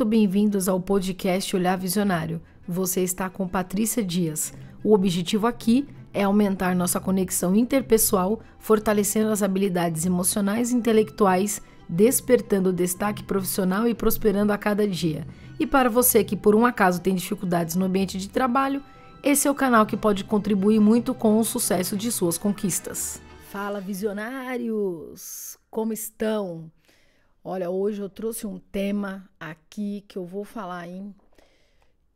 Muito bem-vindos ao podcast Olhar Visionário. Você está com Patrícia Dias. O objetivo aqui é aumentar nossa conexão interpessoal, fortalecendo as habilidades emocionais e intelectuais, despertando destaque profissional e prosperando a cada dia. E para você que por um acaso tem dificuldades no ambiente de trabalho, esse é o canal que pode contribuir muito com o sucesso de suas conquistas. Fala, visionários! Como estão? Olha, hoje eu trouxe um tema aqui que eu vou falar, hein?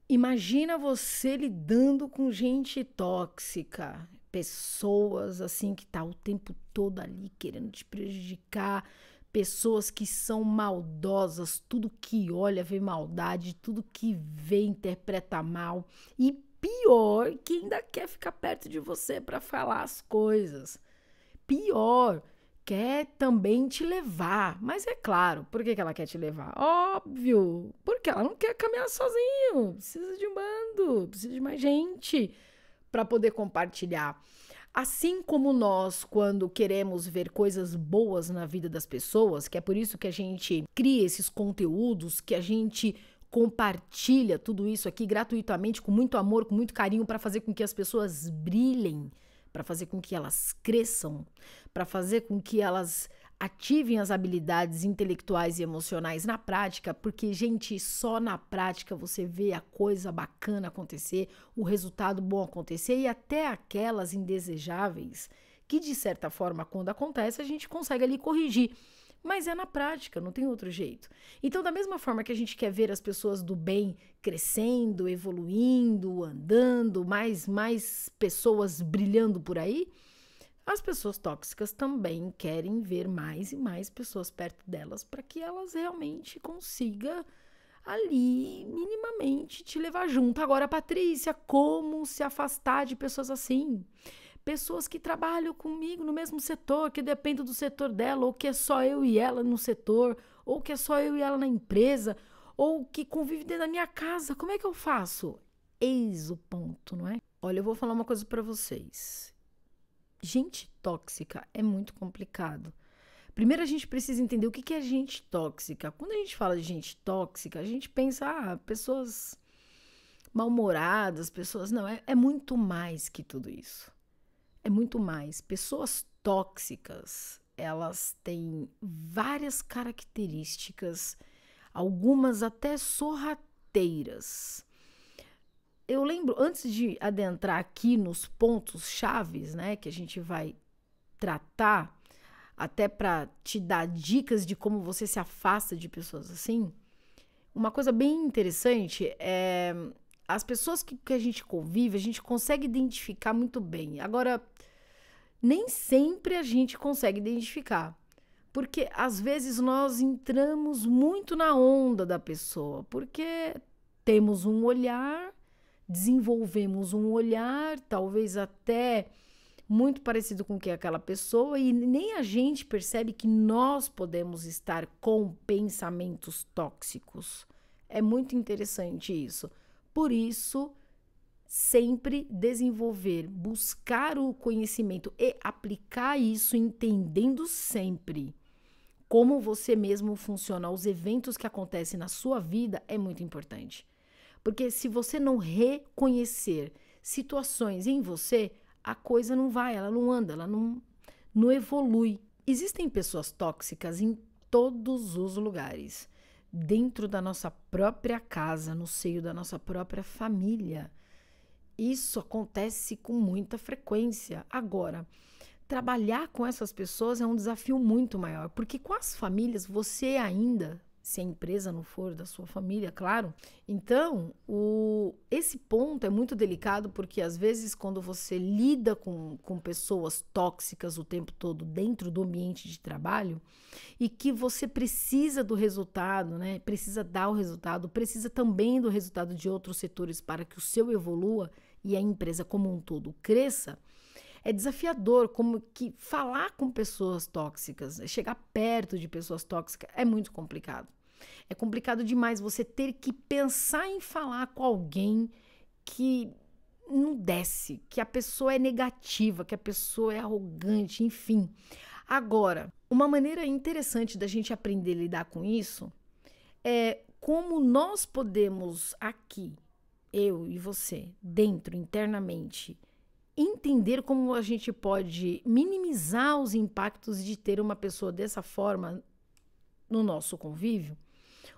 Imagina você lidando com gente tóxica, pessoas assim que tá o tempo todo ali querendo te prejudicar, pessoas que são maldosas, tudo que olha vê maldade, tudo que vê interpreta mal e pior, que ainda quer ficar perto de você para falar as coisas. Pior, quer também te levar. Mas é claro, por que, que ela quer te levar? Óbvio, porque ela não quer caminhar sozinho, precisa de um bando, precisa de mais gente para poder compartilhar. Assim como nós, quando queremos ver coisas boas na vida das pessoas, que é por isso que a gente cria esses conteúdos, que a gente compartilha tudo isso aqui gratuitamente, com muito amor, com muito carinho, para fazer com que as pessoas brilhem para fazer com que elas cresçam, para fazer com que elas ativem as habilidades intelectuais e emocionais na prática, porque, gente, só na prática você vê a coisa bacana acontecer, o resultado bom acontecer e até aquelas indesejáveis que, de certa forma, quando acontece, a gente consegue ali corrigir mas é na prática, não tem outro jeito. Então, da mesma forma que a gente quer ver as pessoas do bem crescendo, evoluindo, andando, mais mais pessoas brilhando por aí, as pessoas tóxicas também querem ver mais e mais pessoas perto delas para que elas realmente consiga ali minimamente te levar junto. Agora, Patrícia, como se afastar de pessoas assim? pessoas que trabalham comigo no mesmo setor, que dependem do setor dela, ou que é só eu e ela no setor, ou que é só eu e ela na empresa, ou que convive dentro da minha casa. Como é que eu faço? Eis o ponto, não é? Olha, eu vou falar uma coisa para vocês. Gente tóxica é muito complicado. Primeiro a gente precisa entender o que é gente tóxica. Quando a gente fala de gente tóxica, a gente pensa, ah, pessoas mal-humoradas, pessoas. Não, é, é muito mais que tudo isso é muito mais. Pessoas tóxicas, elas têm várias características, algumas até sorrateiras. Eu lembro, antes de adentrar aqui nos pontos chaves, né, que a gente vai tratar, até para te dar dicas de como você se afasta de pessoas assim, uma coisa bem interessante é as pessoas que, que a gente convive, a gente consegue identificar muito bem. Agora, nem sempre a gente consegue identificar. Porque às vezes nós entramos muito na onda da pessoa, porque temos um olhar, desenvolvemos um olhar, talvez até muito parecido com o que é aquela pessoa, e nem a gente percebe que nós podemos estar com pensamentos tóxicos. É muito interessante isso. Por isso, sempre desenvolver, buscar o conhecimento e aplicar isso, entendendo sempre como você mesmo funciona, os eventos que acontecem na sua vida é muito importante. Porque se você não reconhecer situações em você, a coisa não vai, ela não anda, ela não, não evolui. Existem pessoas tóxicas em todos os lugares dentro da nossa própria casa, no seio da nossa própria família. Isso acontece com muita frequência. Agora, trabalhar com essas pessoas é um desafio muito maior, porque com as famílias você ainda se a empresa não for da sua família, claro. Então, o, esse ponto é muito delicado porque às vezes quando você lida com, com pessoas tóxicas o tempo todo dentro do ambiente de trabalho e que você precisa do resultado, né? Precisa dar o resultado, precisa também do resultado de outros setores para que o seu evolua e a empresa como um todo cresça é desafiador como que falar com pessoas tóxicas, chegar perto de pessoas tóxicas é muito complicado. É complicado demais você ter que pensar em falar com alguém que não desce, que a pessoa é negativa, que a pessoa é arrogante, enfim. Agora, uma maneira interessante da gente aprender a lidar com isso é como nós podemos aqui, eu e você, dentro, internamente, entender como a gente pode minimizar os impactos de ter uma pessoa dessa forma no nosso convívio,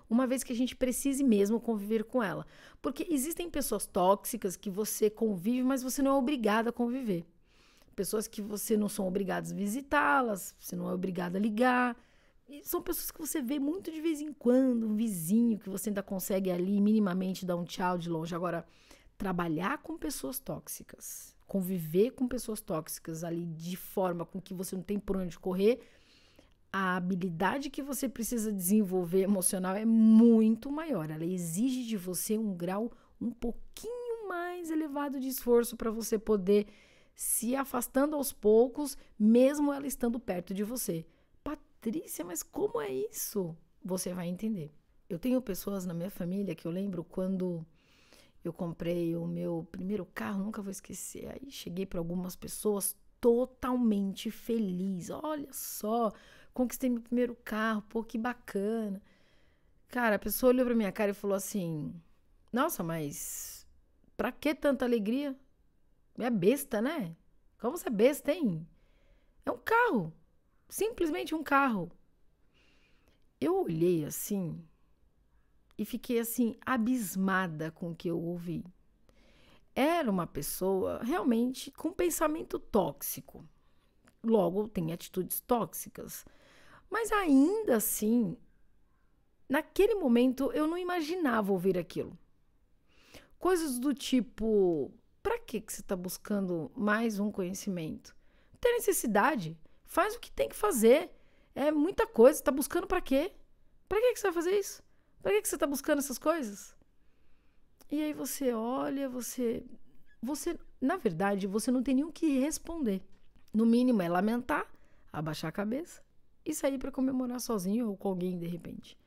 uma vez que a gente precise mesmo conviver com ela. Porque existem pessoas tóxicas que você convive, mas você não é obrigado a conviver. Pessoas que você não são obrigados a visitá-las, você não é obrigado a ligar. E são pessoas que você vê muito de vez em quando, um vizinho que você ainda consegue ali minimamente dar um tchau de longe. Agora, trabalhar com pessoas tóxicas conviver com pessoas tóxicas ali de forma com que você não tem por onde correr, a habilidade que você precisa desenvolver emocional é muito maior. Ela exige de você um grau um pouquinho mais elevado de esforço para você poder se afastando aos poucos, mesmo ela estando perto de você. Patrícia, mas como é isso? Você vai entender. Eu tenho pessoas na minha família que eu lembro quando eu comprei o meu primeiro carro, nunca vou esquecer. Aí cheguei para algumas pessoas totalmente feliz. Olha só, conquistei meu primeiro carro, pô, que bacana. Cara, a pessoa olhou para minha cara e falou assim: "Nossa, mas para que tanta alegria? É besta, né? Como você é besta, hein? É um carro, simplesmente um carro." Eu olhei assim, e fiquei assim abismada com o que eu ouvi. Era uma pessoa realmente com pensamento tóxico. Logo, tem atitudes tóxicas. Mas ainda assim, naquele momento eu não imaginava ouvir aquilo. Coisas do tipo: para que você está buscando mais um conhecimento? Não tem necessidade. Faz o que tem que fazer. É muita coisa. Está buscando para quê? Para que você vai fazer isso? Para que, que você está buscando essas coisas? E aí você olha, você. Você, na verdade, você não tem nenhum o que responder. No mínimo é lamentar, abaixar a cabeça e sair para comemorar sozinho ou com alguém de repente.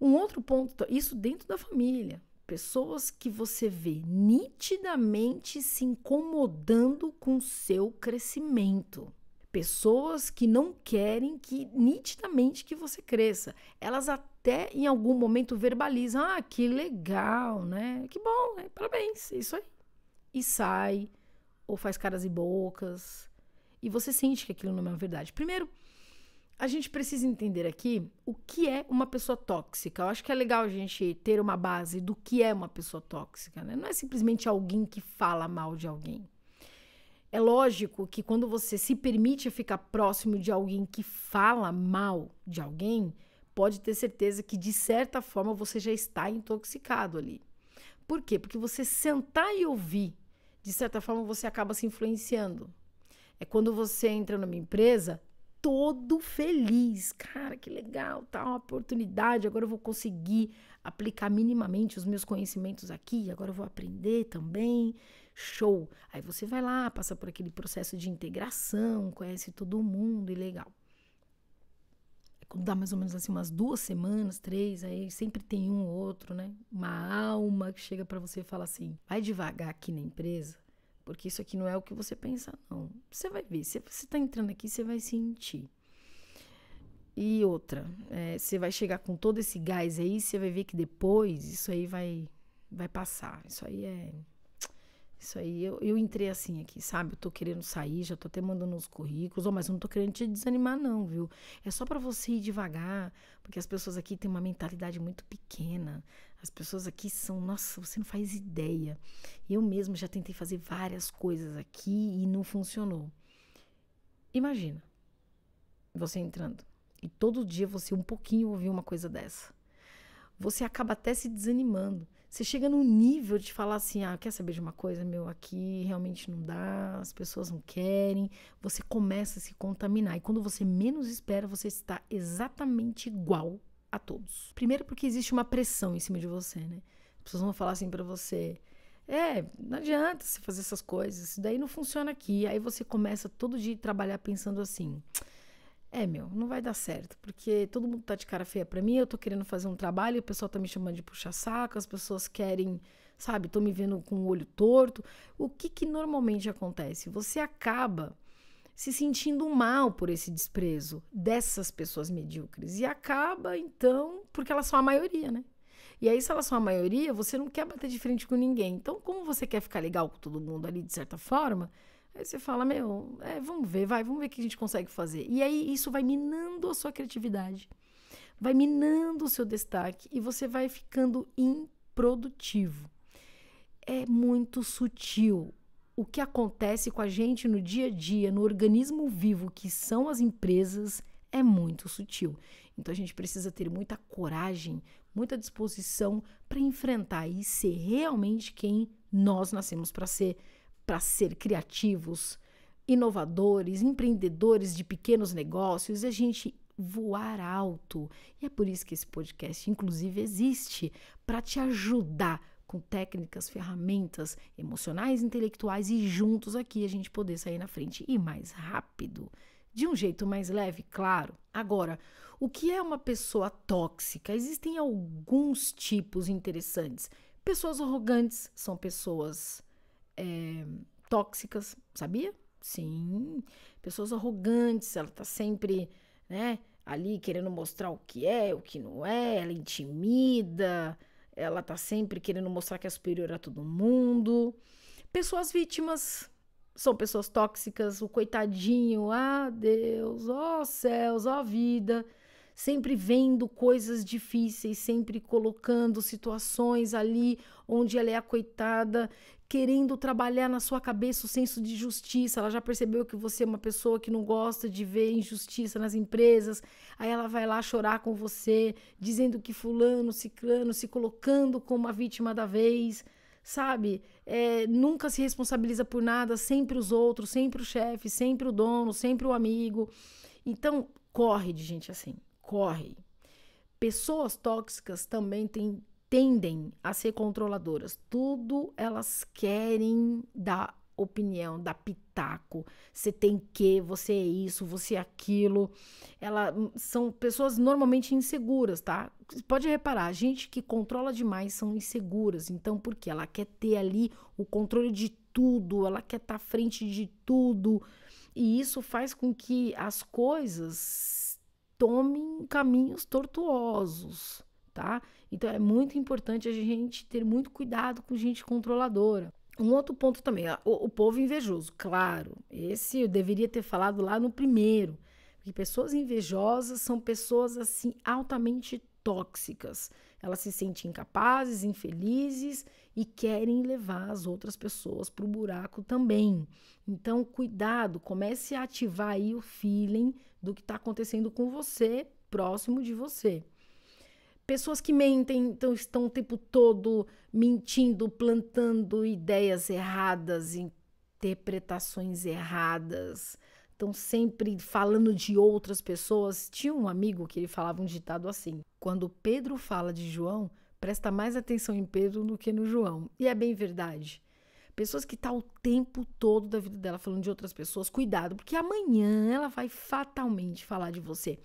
Um outro ponto, isso dentro da família, pessoas que você vê nitidamente se incomodando com seu crescimento. Pessoas que não querem que nitidamente que você cresça. Elas até até em algum momento verbaliza: ah, que legal, né? Que bom, né? parabéns, é isso aí. E sai, ou faz caras e bocas. E você sente que aquilo não é uma verdade. Primeiro, a gente precisa entender aqui o que é uma pessoa tóxica. Eu acho que é legal a gente ter uma base do que é uma pessoa tóxica, né? Não é simplesmente alguém que fala mal de alguém. É lógico que quando você se permite ficar próximo de alguém que fala mal de alguém, pode ter certeza que de certa forma você já está intoxicado ali. Por quê? Porque você sentar e ouvir, de certa forma você acaba se influenciando. É quando você entra numa empresa todo feliz, cara, que legal, tá uma oportunidade, agora eu vou conseguir aplicar minimamente os meus conhecimentos aqui, agora eu vou aprender também. Show. Aí você vai lá, passa por aquele processo de integração, conhece todo mundo e legal dá mais ou menos assim umas duas semanas, três, aí sempre tem um ou outro, né? Uma alma que chega para você e fala assim: vai devagar aqui na empresa, porque isso aqui não é o que você pensa, não. Você vai ver, se você tá entrando aqui, você vai sentir. E outra, é, você vai chegar com todo esse gás aí, você vai ver que depois isso aí vai, vai passar. Isso aí é isso aí, eu, eu entrei assim aqui, sabe? Eu tô querendo sair, já tô até mandando os currículos, oh, mas eu não tô querendo te desanimar, não, viu? É só para você ir devagar, porque as pessoas aqui têm uma mentalidade muito pequena. As pessoas aqui são, nossa, você não faz ideia. Eu mesmo já tentei fazer várias coisas aqui e não funcionou. Imagina você entrando e todo dia você um pouquinho ouvir uma coisa dessa. Você acaba até se desanimando. Você chega num nível de falar assim: ah, quer saber de uma coisa, meu? Aqui realmente não dá, as pessoas não querem. Você começa a se contaminar. E quando você menos espera, você está exatamente igual a todos. Primeiro, porque existe uma pressão em cima de você, né? As pessoas vão falar assim para você: é, não adianta você fazer essas coisas, isso daí não funciona aqui. Aí você começa todo dia a trabalhar pensando assim: é, meu, não vai dar certo, porque todo mundo tá de cara feia para mim, eu tô querendo fazer um trabalho, o pessoal tá me chamando de puxa-saco, as pessoas querem, sabe, tô me vendo com o olho torto. O que que normalmente acontece? Você acaba se sentindo mal por esse desprezo dessas pessoas medíocres e acaba então, porque elas são a maioria, né? E aí, se elas são a maioria, você não quer bater de frente com ninguém. Então, como você quer ficar legal com todo mundo ali de certa forma, Aí você fala, meu, é, vamos ver, vai, vamos ver o que a gente consegue fazer. E aí isso vai minando a sua criatividade, vai minando o seu destaque e você vai ficando improdutivo. É muito sutil o que acontece com a gente no dia a dia, no organismo vivo que são as empresas, é muito sutil. Então a gente precisa ter muita coragem, muita disposição para enfrentar e ser realmente quem nós nascemos para ser para ser criativos, inovadores, empreendedores de pequenos negócios e a gente voar alto. E é por isso que esse podcast, inclusive, existe para te ajudar com técnicas, ferramentas emocionais, intelectuais e juntos aqui a gente poder sair na frente e mais rápido. De um jeito mais leve, claro. Agora, o que é uma pessoa tóxica? Existem alguns tipos interessantes. Pessoas arrogantes são pessoas é, tóxicas, sabia? Sim, pessoas arrogantes, ela tá sempre, né, ali querendo mostrar o que é, o que não é, ela é intimida, ela tá sempre querendo mostrar que é superior a todo mundo. Pessoas vítimas são pessoas tóxicas, o coitadinho, ah, Deus, ó oh céus, ó oh vida, sempre vendo coisas difíceis, sempre colocando situações ali onde ela é a coitada, querendo trabalhar na sua cabeça o senso de justiça. Ela já percebeu que você é uma pessoa que não gosta de ver injustiça nas empresas. Aí ela vai lá chorar com você, dizendo que fulano, ciclano, se colocando como a vítima da vez sabe? É, nunca se responsabiliza por nada, sempre os outros, sempre o chefe, sempre o dono, sempre o amigo. Então, corre de gente assim, corre. Pessoas tóxicas também têm tendem a ser controladoras. Tudo elas querem dar opinião, dar pitaco. Você tem que, você é isso, você é aquilo. Elas hum, são pessoas normalmente inseguras, tá? Pode reparar, gente que controla demais são inseguras. Então, por quê? ela quer ter ali o controle de tudo, ela quer estar tá à frente de tudo. E isso faz com que as coisas tomem caminhos tortuosos, tá? Então é muito importante a gente ter muito cuidado com gente controladora. Um outro ponto também, o, o povo invejoso, claro. Esse eu deveria ter falado lá no primeiro. Porque pessoas invejosas são pessoas assim altamente tóxicas. Elas se sentem incapazes, infelizes e querem levar as outras pessoas para o buraco também. Então, cuidado, comece a ativar aí o feeling do que está acontecendo com você, próximo de você pessoas que mentem, então estão o tempo todo mentindo, plantando ideias erradas, interpretações erradas, estão sempre falando de outras pessoas. Tinha um amigo que ele falava um ditado assim: quando Pedro fala de João, presta mais atenção em Pedro do que no João. E é bem verdade. Pessoas que estão tá o tempo todo da vida dela falando de outras pessoas, cuidado, porque amanhã ela vai fatalmente falar de você.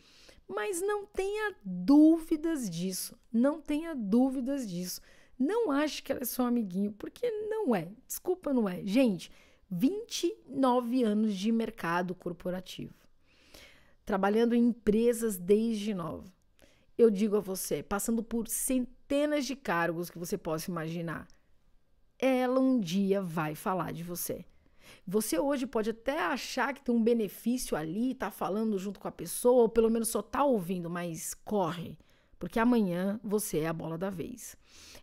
Mas não tenha dúvidas disso, não tenha dúvidas disso. Não ache que ela é seu amiguinho, porque não é. Desculpa, não é. Gente, 29 anos de mercado corporativo, trabalhando em empresas desde nova. Eu digo a você, passando por centenas de cargos que você possa imaginar, ela um dia vai falar de você. Você hoje pode até achar que tem um benefício ali, tá falando junto com a pessoa, ou pelo menos só tá ouvindo, mas corre, porque amanhã você é a bola da vez.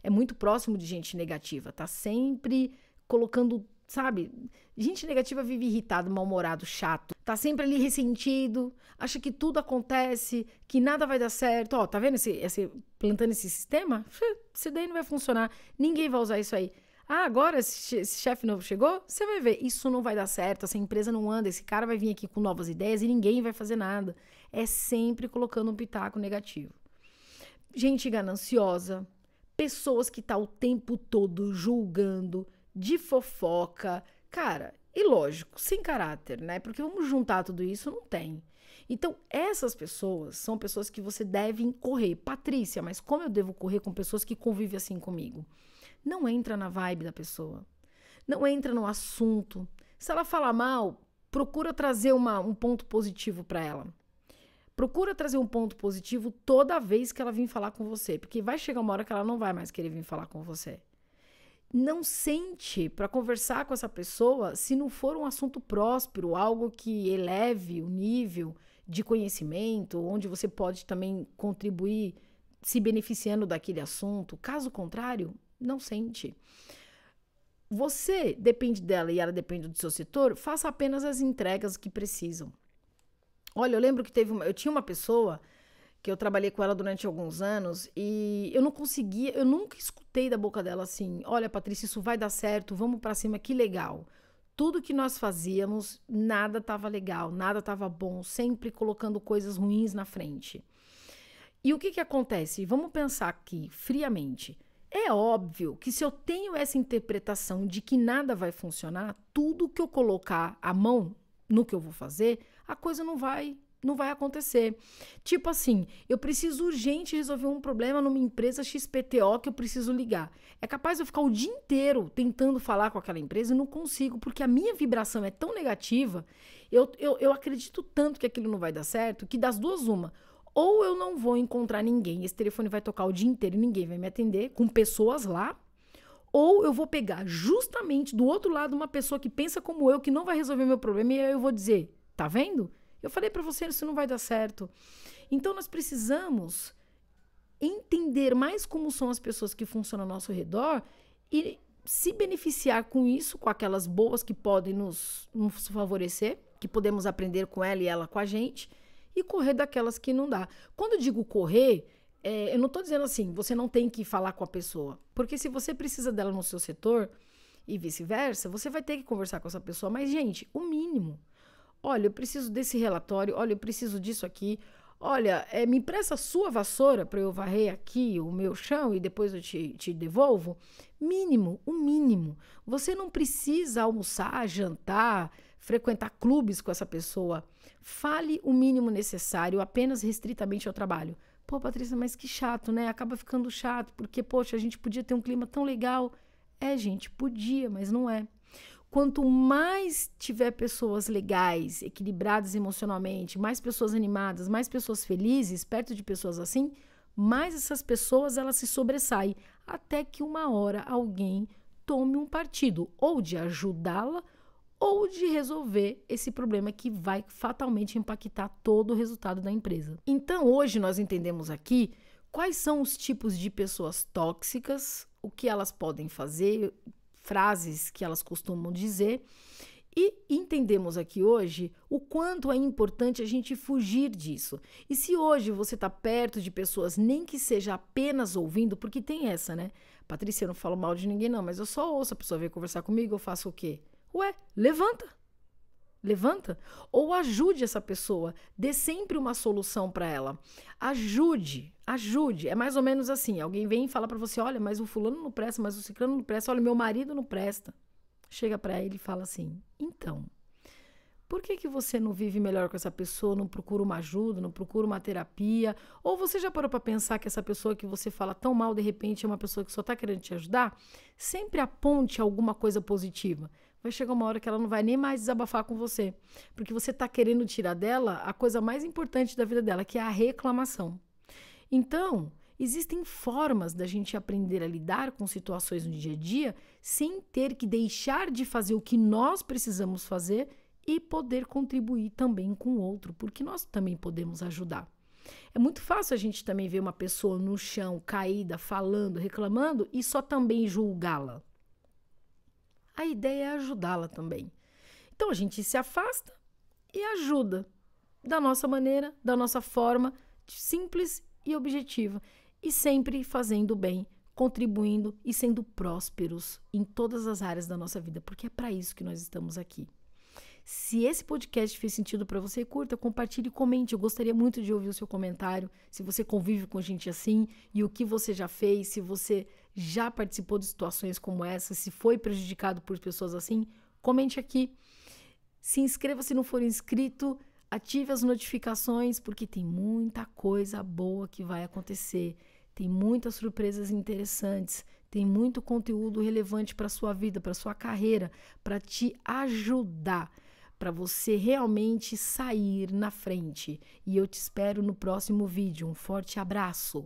É muito próximo de gente negativa, tá sempre colocando, sabe? Gente negativa vive irritado, mal-humorado, chato. Tá sempre ali ressentido, acha que tudo acontece, que nada vai dar certo. Ó, tá vendo esse, esse plantando esse sistema? Isso daí não vai funcionar. Ninguém vai usar isso aí. Ah, agora esse, chefe novo chegou? Você vai ver, isso não vai dar certo, essa empresa não anda, esse cara vai vir aqui com novas ideias e ninguém vai fazer nada. É sempre colocando um pitaco negativo. Gente gananciosa, pessoas que tá o tempo todo julgando, de fofoca. Cara, e lógico, sem caráter, né? Porque vamos juntar tudo isso, não tem. Então, essas pessoas são pessoas que você deve correr. Patrícia, mas como eu devo correr com pessoas que convivem assim comigo? Não entra na vibe da pessoa. Não entra no assunto. Se ela falar mal, procura trazer uma, um ponto positivo para ela. Procura trazer um ponto positivo toda vez que ela vir falar com você, porque vai chegar uma hora que ela não vai mais querer vir falar com você. Não sente para conversar com essa pessoa se não for um assunto próspero, algo que eleve o nível de conhecimento, onde você pode também contribuir se beneficiando daquele assunto. Caso contrário, não sente. Você depende dela e ela depende do seu setor, faça apenas as entregas que precisam. Olha, eu lembro que teve uma, eu tinha uma pessoa que eu trabalhei com ela durante alguns anos e eu não conseguia, eu nunca escutei da boca dela assim: "Olha, Patrícia, isso vai dar certo, vamos para cima, que legal". Tudo que nós fazíamos, nada estava legal, nada estava bom, sempre colocando coisas ruins na frente. E o que que acontece? Vamos pensar aqui friamente. É óbvio que se eu tenho essa interpretação de que nada vai funcionar, tudo que eu colocar a mão no que eu vou fazer, a coisa não vai não vai acontecer. Tipo assim, eu preciso urgente resolver um problema numa empresa XPTO que eu preciso ligar. É capaz eu ficar o dia inteiro tentando falar com aquela empresa e não consigo, porque a minha vibração é tão negativa, eu, eu, eu acredito tanto que aquilo não vai dar certo, que das duas, uma ou eu não vou encontrar ninguém, esse telefone vai tocar o dia inteiro e ninguém vai me atender, com pessoas lá, ou eu vou pegar justamente do outro lado uma pessoa que pensa como eu, que não vai resolver meu problema, e aí eu vou dizer: tá vendo? Eu falei para você, isso não vai dar certo. Então nós precisamos entender mais como são as pessoas que funcionam ao nosso redor e se beneficiar com isso, com aquelas boas que podem nos, nos favorecer, que podemos aprender com ela e ela com a gente e correr daquelas que não dá. Quando eu digo correr, é, eu não estou dizendo assim, você não tem que falar com a pessoa. Porque se você precisa dela no seu setor e vice-versa, você vai ter que conversar com essa pessoa. Mas, gente, o mínimo. Olha, eu preciso desse relatório, olha, eu preciso disso aqui. Olha, é, me empresta a sua vassoura para eu varrer aqui o meu chão e depois eu te, te devolvo. Mínimo, o mínimo. Você não precisa almoçar, jantar, frequentar clubes com essa pessoa. Fale o mínimo necessário, apenas restritamente ao trabalho. Pô, Patrícia, mas que chato, né? Acaba ficando chato, porque, poxa, a gente podia ter um clima tão legal. É, gente, podia, mas não é. Quanto mais tiver pessoas legais, equilibradas emocionalmente, mais pessoas animadas, mais pessoas felizes, perto de pessoas assim, mais essas pessoas elas se sobressaem, até que uma hora alguém tome um partido, ou de ajudá-la, ou de resolver esse problema que vai fatalmente impactar todo o resultado da empresa. Então, hoje nós entendemos aqui quais são os tipos de pessoas tóxicas, o que elas podem fazer, frases que elas costumam dizer. E entendemos aqui hoje o quanto é importante a gente fugir disso. E se hoje você está perto de pessoas, nem que seja apenas ouvindo, porque tem essa, né? Patrícia, eu não falo mal de ninguém, não, mas eu só ouço a pessoa vir conversar comigo, eu faço o quê? Ué, levanta. Levanta. Ou ajude essa pessoa. Dê sempre uma solução para ela. Ajude, ajude. É mais ou menos assim: alguém vem e fala para você: olha, mas o fulano não presta, mas o ciclano não presta, olha, meu marido não presta. Chega para ele e fala assim: então, por que, que você não vive melhor com essa pessoa, não procura uma ajuda, não procura uma terapia? Ou você já parou para pensar que essa pessoa que você fala tão mal, de repente, é uma pessoa que só está querendo te ajudar? Sempre aponte alguma coisa positiva vai chegar uma hora que ela não vai nem mais desabafar com você, porque você está querendo tirar dela a coisa mais importante da vida dela, que é a reclamação. Então, existem formas da gente aprender a lidar com situações no dia a dia sem ter que deixar de fazer o que nós precisamos fazer e poder contribuir também com o outro, porque nós também podemos ajudar. É muito fácil a gente também ver uma pessoa no chão, caída, falando, reclamando e só também julgá-la a ideia é ajudá-la também. Então a gente se afasta e ajuda da nossa maneira, da nossa forma, simples e objetiva, e sempre fazendo bem, contribuindo e sendo prósperos em todas as áreas da nossa vida, porque é para isso que nós estamos aqui. Se esse podcast fez sentido para você, curta, compartilhe, comente. Eu gostaria muito de ouvir o seu comentário. Se você convive com gente assim e o que você já fez, se você já participou de situações como essa, se foi prejudicado por pessoas assim, comente aqui. Se inscreva se não for inscrito, ative as notificações, porque tem muita coisa boa que vai acontecer. Tem muitas surpresas interessantes, tem muito conteúdo relevante para sua vida, para sua carreira, para te ajudar, para você realmente sair na frente. E eu te espero no próximo vídeo. Um forte abraço.